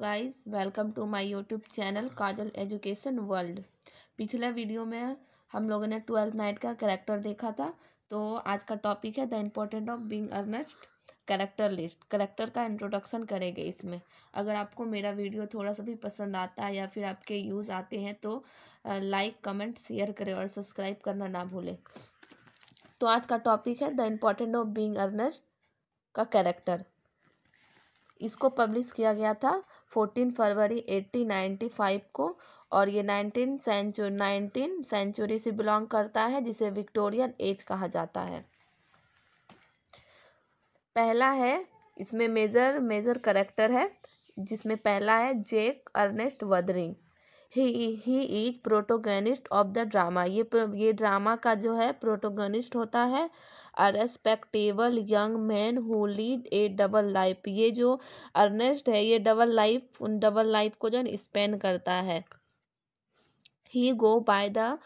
Guys welcome to my YouTube channel Kajal education world पिछले video में हम लोगों ने ट्वेल्थ नाइट का करेक्टर देखा था तो आज का टॉपिक है the important of being Earnest character list character का इंट्रोडक्शन करेंगे इसमें अगर आपको मेरा वीडियो थोड़ा सा भी पसंद आता है या फिर आपके यूज़ आते हैं तो लाइक कमेंट शेयर करें और सब्सक्राइब करना ना भूलें तो आज का टॉपिक है the important of being Earnest का कैरेक्टर इसको पब्लिश किया गया था fourteen February eighteen ninety five को और ये नाइनटीन सेंचुरी नाइनटीन सेंचुरी से बिलोंग करता है जिसे विक्टोरियन एज कहा जाता है पहला है इसमें मेजर मेजर करेक्टर है जिसमें पहला है Jack Earnest Worthing he he is protagonist of the drama ये ये ड्रामा का जो है प्रोटोगनिस्ट होता है a respectable young man who lead a double life ये जो अर्नेस्ट है ये डबल लाइफ डबल लाइफ को जो है स्पेंड करता है he go by the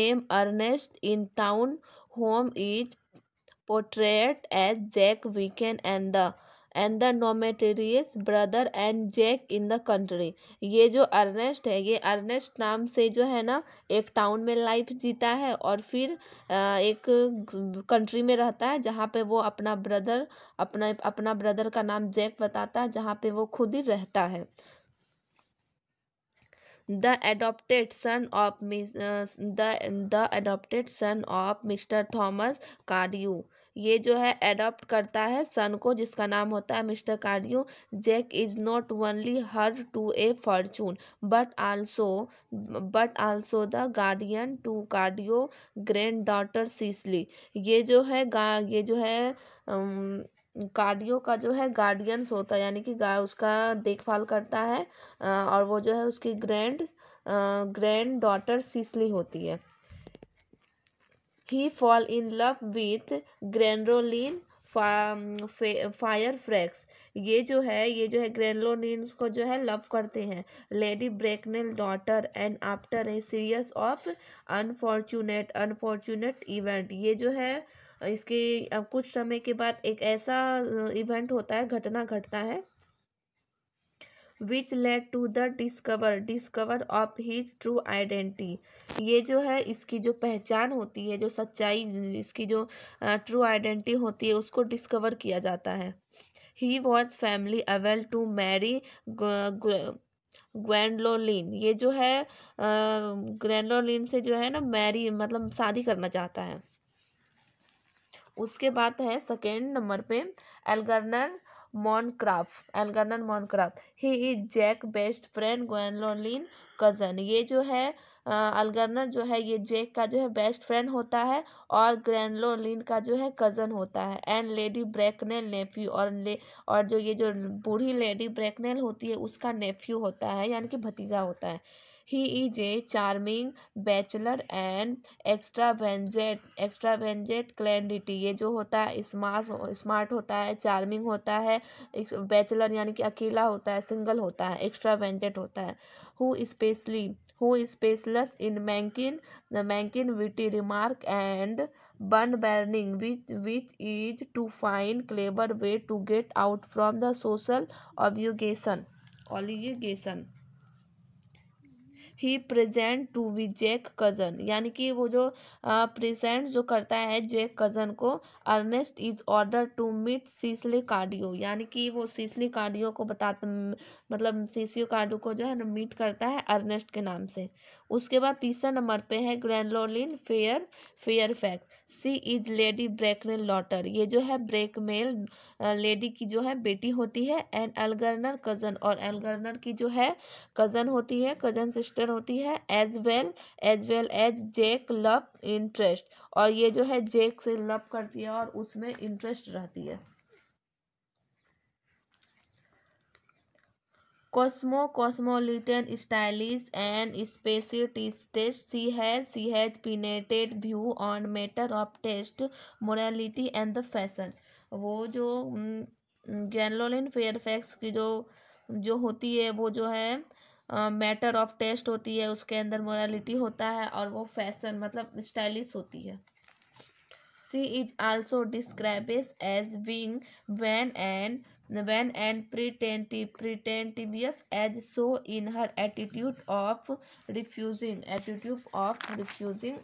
name Earnest in town home is portrait as Jack weekend and the and the notorious brother and Jack in the country ये जो Ernest है ये Ernest नाम से जो है ना एक टाउन में लाइफ जीता है और फिर एक कंट्री में रहता है जहाँ पे वो अपना ब्रदर अपना अपना ब्रदर का नाम जैक बताता है जहाँ पे वो खुद ही रहता है the adopted son of miss the adopted son of mister Thomas Cardew ये जो है एडॉप्ट करता है सन को जिसका नाम होता है mister Cardew Jack is not only heir to a fortune but also but also the guardian to Cardew granddaughter Cecily ये जो है गा ये जो है कार्डियो का जो है गार्डियंस होता है यानी कि गा उसका देखभाल करता है और वो जो है उसकी ग्रैंड ग्रैंड डॉटर सीसली होती है he fall in love with Gwendolen Fairfax ये जो है ये जो है ग्रैंडलोनिन को जो है लव करते हैं lady Bracknell daughter and after a serious of unfortunate unfortunate event ये जो है इसके कुछ समय के बाद एक ऐसा इवेंट uh, होता है घटना घटता है which led to the discover discover of his true identity ये जो है इसकी जो पहचान होती है जो सच्चाई इसकी जो ट्रू uh, आइडेंटिटी होती है उसको डिस्कवर किया जाता है he was finally able to marry Gwendolen ये जो है ग्रैंडलोलिन से जो है ना मैरी मतलब शादी करना चाहता है उसके बाद है सेकेंड नंबर पे Algernon Moncrieff Algernon Moncrieff he is Jack best friend Gwendolen cousin ये जो है अलगर्नर जो है ये जैक का जो है बेस्ट फ्रेंड होता है और ग्रैनलोलिन का जो है कज़न होता है एंड लेडी ब्रैकनेल नेफ्यू और ले और जो ये जो बूढ़ी लेडी ब्रैकनेल होती है उसका नेफ्यू होता है यानी कि भतीजा होता है a charming a and extra and extra extravagant dandy ये जो होता है स्मार्ट स्मार्ट होता है चार्मिंग होता है बैचलर यानी कि अकेला होता है सिंगल होता है एक्स्ट्रावेंजेंट होता है who specially who specials in making making witty remark and bun bunburying which which is to fine clever way to get out from the social obligation obligation he present to be Jack cousin यानी कि वो जो present जो करता है Jack cousin को Earnest is order to meet Cecily Cardew यानी कि वो सीसली कार्डियो को बताता मतलब सीसीओ कार्डियो को जो है ना मीट करता है अर्नेस्ट के नाम से उसके बाद तीसरा नंबर पे है Gwendolen fair Fairfax she is lady Bracknell daughter ये जो है ब्रेकमेल लेडी की जो है बेटी होती है एंड एलगर्नर कज़न और एलगर्नर की जो है कज़न होती है कज़न सिस्टर होती है as well as well as Jack love interest और ये जो है जेक से लव करती है और उसमें इंटरेस्ट रहती है cosmo cosmopolitan stylish and sophisticated she has she has opinionated view on matter of taste morality and the fashion वो जो गैनलोलिन फेयरफैक्स की जो जो होती है वो जो है मैटर ऑफ टेस्ट होती है उसके अंदर मोरलिटी होता है और वो फैशन मतलब स्टाइलिश होती है she is also describes as being vain and when and pretentious, pretentious as so in her attitude of refusing attitude of refusing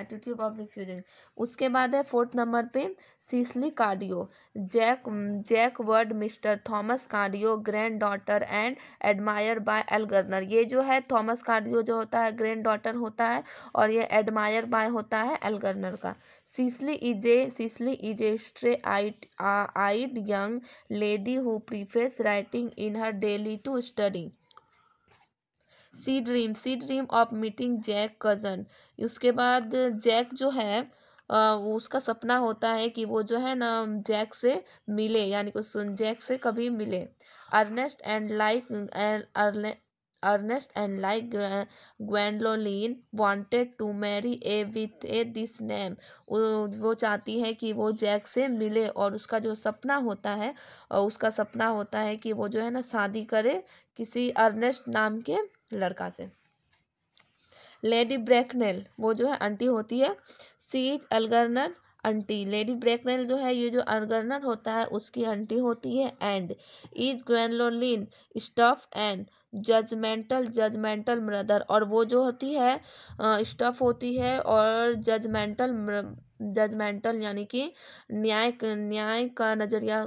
attitude of refusing उसके बाद है फोर्थ नंबर पे Cecily Cardew Jack Jack ward mister Thomas Cardew granddaughter and admire by Algernon ये जो है Thomas cardio जो होता है ग्रैंड डॉटर होता है और ये एडमायर बाय होता है गर्नर का Cecily is a Cecily is a starry eyed eyed young lady who prefers writing in her diary to study she dream she dream of meeting Jack cousin उसके बाद जैक जो है उसका सपना होता है कि वो जो है ना जैक से मिले यानी कि सुन जैक से कभी मिले Earnest and like Earnest and like Gwendolen wanted to marry a with a this name वो चाहती है कि वो जैक से मिले और उसका जो सपना होता है उसका सपना होता है कि वो जो है ना शादी करे किसी अर्नेस्ट नाम के लड़का से लेडी ब्रैकनेल वो जो है आंटी होती है she's Algernon aunty lady Bracknell जो है ये जो अलगर्नर होता है उसकी आंटी होती है and is Gwendolen stuff and judgmental judgmental mother और वो जो होती है स्टफ होती है और जजमेंटल जजमेंटल यानी कि न्याय न्याय का नज़रिया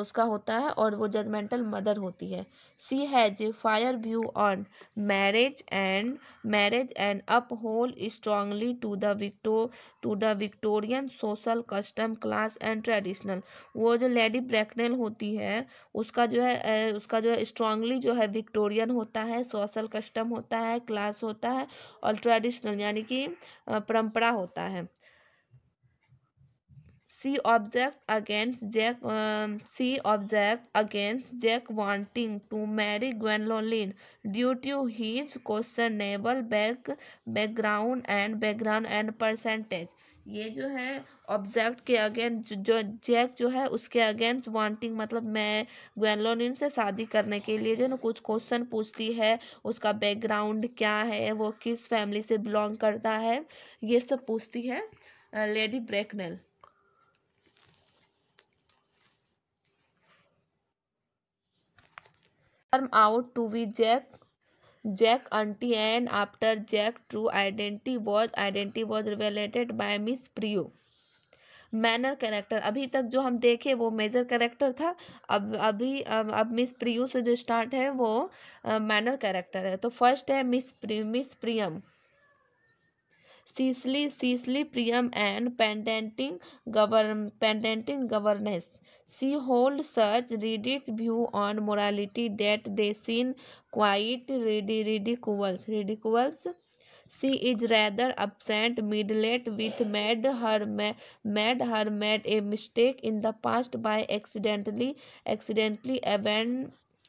उसका होता है और वो जजमेंटल मदर होती है she has a firm view on marriage and marriage and uphold strongly to the विक्टो to the Victorian social custom class and traditional वो जो लेडी ब्रैकनेल होती है उसका जो है उसका जो है स्ट्रांगली जो है विक्टोरियन होता है सोशल कस्टम होता है क्लास होता है और ट्रेडिशनल यानी कि परंपरा होता है she object against Jack she object against Jack wanting to marry Gwendolen due to his questionable back background and background and percentage ये जो है ऑब्जेक्ट के अगेंस्ट जो जैक जो है उसके अगेंस्ट वांटिंग मतलब मैं ग्वेनलोनिन से शादी करने के लिए जो ना कुछ क्वेश्चन पूछती है उसका बैकग्राउंड क्या है वो किस फैमिली से बिलोंग करता है ये सब पूछती है lady uh, Bracknell turn out to be Jack Jack aunty and after Jack true identity was identity was revealed by Miss Prism minor character अभी तक जो हम देखे वो मेजर कैरेक्टर था अब अभी अब, अब मिस प्रियो से जो स्टार्ट है वो मैनर कैरेक्टर है तो फर्स्ट है Miss Prism Miss Prism Cecily Cecily Prism and pedantic governess pedantic governess She holds such rigid view on morality that they seem quite ridiculous. ridiculous. She is rather absent, middled with made her made her made a mistake in the past by accidentally accidentally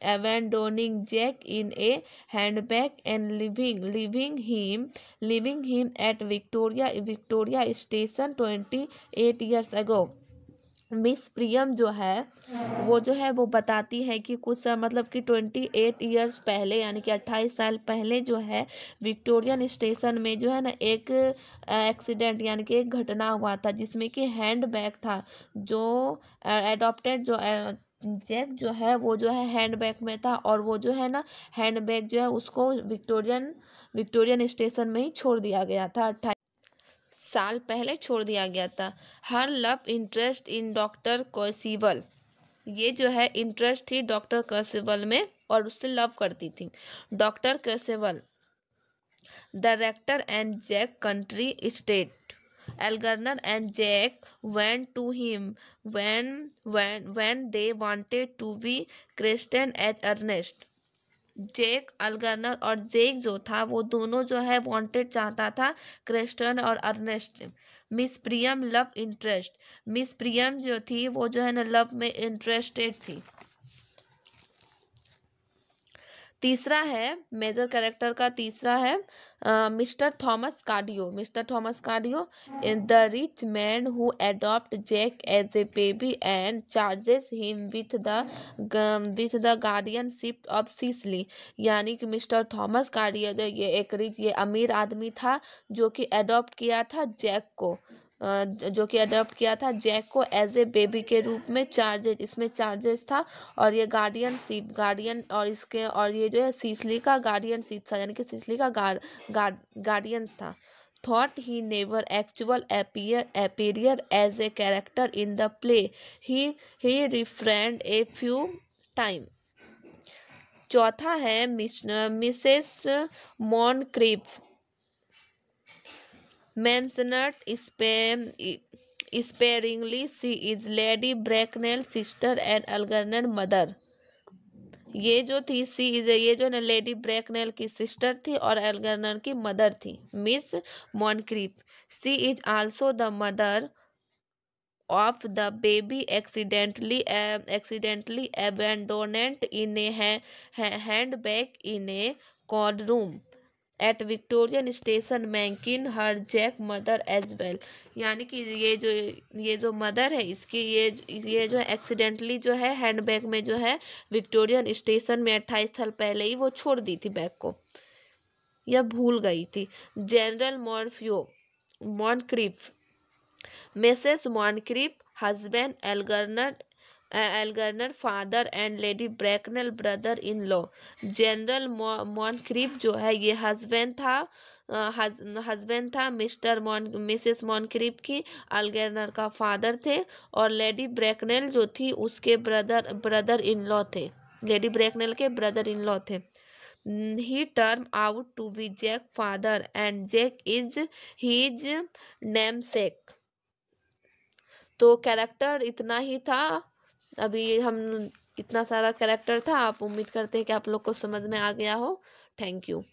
abandoning Jack in a handbag and leaving leaving him leaving him at Victoria Victoria Station twenty eight years ago. Miss Prism जो है हाँ। वो जो है वो बताती है कि कुछ मतलब कि ट्वेंटी एट ईयर्स पहले यानी कि अट्ठाईस साल पहले जो है विक्टोरियन स्टेशन में जो है ना एक एक्सीडेंट यानी कि एक घटना हुआ था जिसमें कि हैंड बैग था जो एडॉप्टेड जो आ, जैक जो है वो जो है हैंड बैग में था और वो जो है ना हैंड बैग जो है उसको विक्टोरियन विक्टोरियन स्टेशन में ही छोड़ दिया गया था अट्ठाईस साल पहले छोड़ दिया गया था her love interest in Doctor Chasuble ये जो है इंटरेस्ट थी डॉक्टर कौशिबल में और उससे लव करती थी Doctor Chasuble director and Jack country estate Algernon and Jack when to him when when when they wanted to be christened as Ernest Jack Algernon और जेक जो था वो दोनों जो है वांटेड चाहता था क्रिस्टन और Ernest Miss Prism love interest Miss Prism जो थी वो जो है ना लव में इंटरेस्टेड थी तीसरा है मेजर कैरेक्टर का तीसरा है Mister Thomas Cardew Mister Thomas Cardew the rich man who adopt Jack as a baby and charges him with the with the guardianship of Cecily यानी कि मिस्टर थॉमस कार्डियो जो ये एक रिच ये अमीर आदमी था जो कि एडॉप्ट किया था जैक को जो कि अडॉप्ट किया था जैक को एज ए बेबी के रूप में चार्जेज इसमें चार्जेस था और ये गार्डियन सीप गार्डियन और इसके और ये जो है सीसली का गार्डियन सीप था यानी कि सीसली का गार, गार, गार्डियंस था thought he never actual appear as a character in the play he he he refrained a few चौथा है Miss Mrs Moncrieff mentioned sparingly. She is Lady Bracknell sister and Algernon mother. ये जो थी सी is ये जो ना lady ब्रैकनेल की sister थी और एलगर्नर की मदर थी Miss Moncrieff she is also the mother of the baby accidentally accidentally abandoned in a hand bag in a कॉड room at Victorian station making her Jack mother as well यानी कि ये जो ये जो मदर है इसकी ये ये जो है एक्सीडेंटली जो है हैंड बैग में जो है विक्टोरियन स्टेशन में अट्ठाईस साल पहले ही वो छोड़ दी थी बैग को या भूल गई थी जनरल मॉर्फियो Moncrieff Mrs Moncrieff husband Algernon Algernon father and Lady Bracknell brother in law General Moncrieff जो है ये हस्बैंड था हस्बैंड था मिस्टर मॉन मिसेस मॉनक्रीप की एलगर्नर का फादर थे और लेडी ब्रैकनल जो थी उसके ब्रदर ब्रदर इन लॉ थे लेडी ब्रैकनल के ब्रदर इन लॉ थे he turn out to be Jack father and Jack is his namesake तो कैरेक्टर इतना ही था अभी हम इतना सारा करेक्टर था आप उम्मीद करते हैं कि आप लोग को समझ में आ गया हो थैंक यू